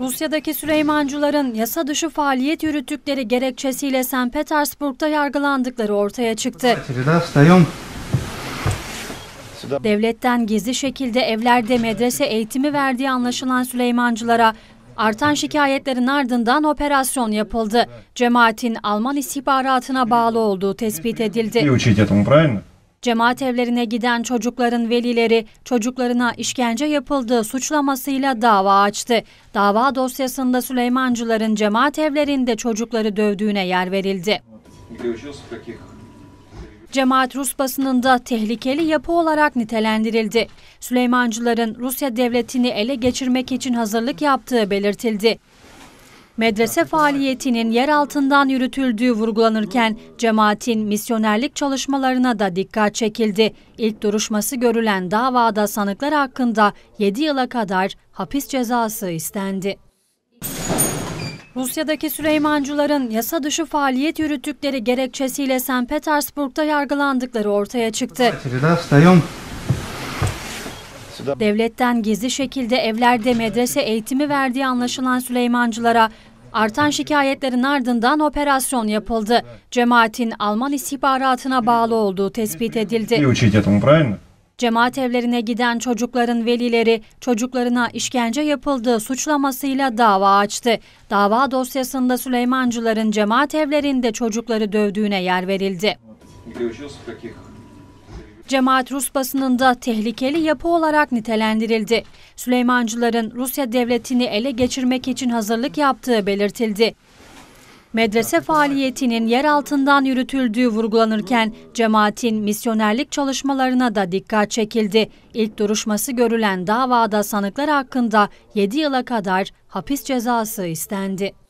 Rusya'daki Süleymancıların yasa dışı faaliyet yürüttükleri gerekçesiyle St. Petersburg'da yargılandıkları ortaya çıktı. Devletten gizli şekilde evlerde medrese eğitimi verdiği anlaşılan Süleymancılara Artan şikayetlerin ardından operasyon yapıldı. Cemaatin Alman istihbaratına bağlı olduğu tespit edildi. Cemaat evlerine giden çocukların velileri çocuklarına işkence yapıldığı suçlamasıyla dava açtı. Dava dosyasında Süleymancıların cemaat evlerinde çocukları dövdüğüne yer verildi. Cemaat Rus basınında tehlikeli yapı olarak nitelendirildi. Süleymancıların Rusya devletini ele geçirmek için hazırlık yaptığı belirtildi. Medrese faaliyetinin yer altından yürütüldüğü vurgulanırken cemaatin misyonerlik çalışmalarına da dikkat çekildi. İlk duruşması görülen davada sanıklar hakkında 7 yıla kadar hapis cezası istendi. Rusya'daki Süleymancıların yasa dışı faaliyet yürüttükleri gerekçesiyle St. Petersburg'da yargılandıkları ortaya çıktı. Devletten gizli şekilde evlerde medrese eğitimi verdiği anlaşılan Süleymancılara Artan şikayetlerin ardından operasyon yapıldı. Cemaatin Alman istihbaratına bağlı olduğu tespit edildi. Cemaat evlerine giden çocukların velileri çocuklarına işkence yapıldığı suçlamasıyla dava açtı. Dava dosyasında Süleymancıların cemaat evlerinde çocukları dövdüğüne yer verildi. Cemaat Rus basınında tehlikeli yapı olarak nitelendirildi. Süleymancıların Rusya devletini ele geçirmek için hazırlık yaptığı belirtildi. Medrese faaliyetinin yer altından yürütüldüğü vurgulanırken cemaatin misyonerlik çalışmalarına da dikkat çekildi. İlk duruşması görülen davada sanıklar hakkında 7 yıla kadar hapis cezası istendi.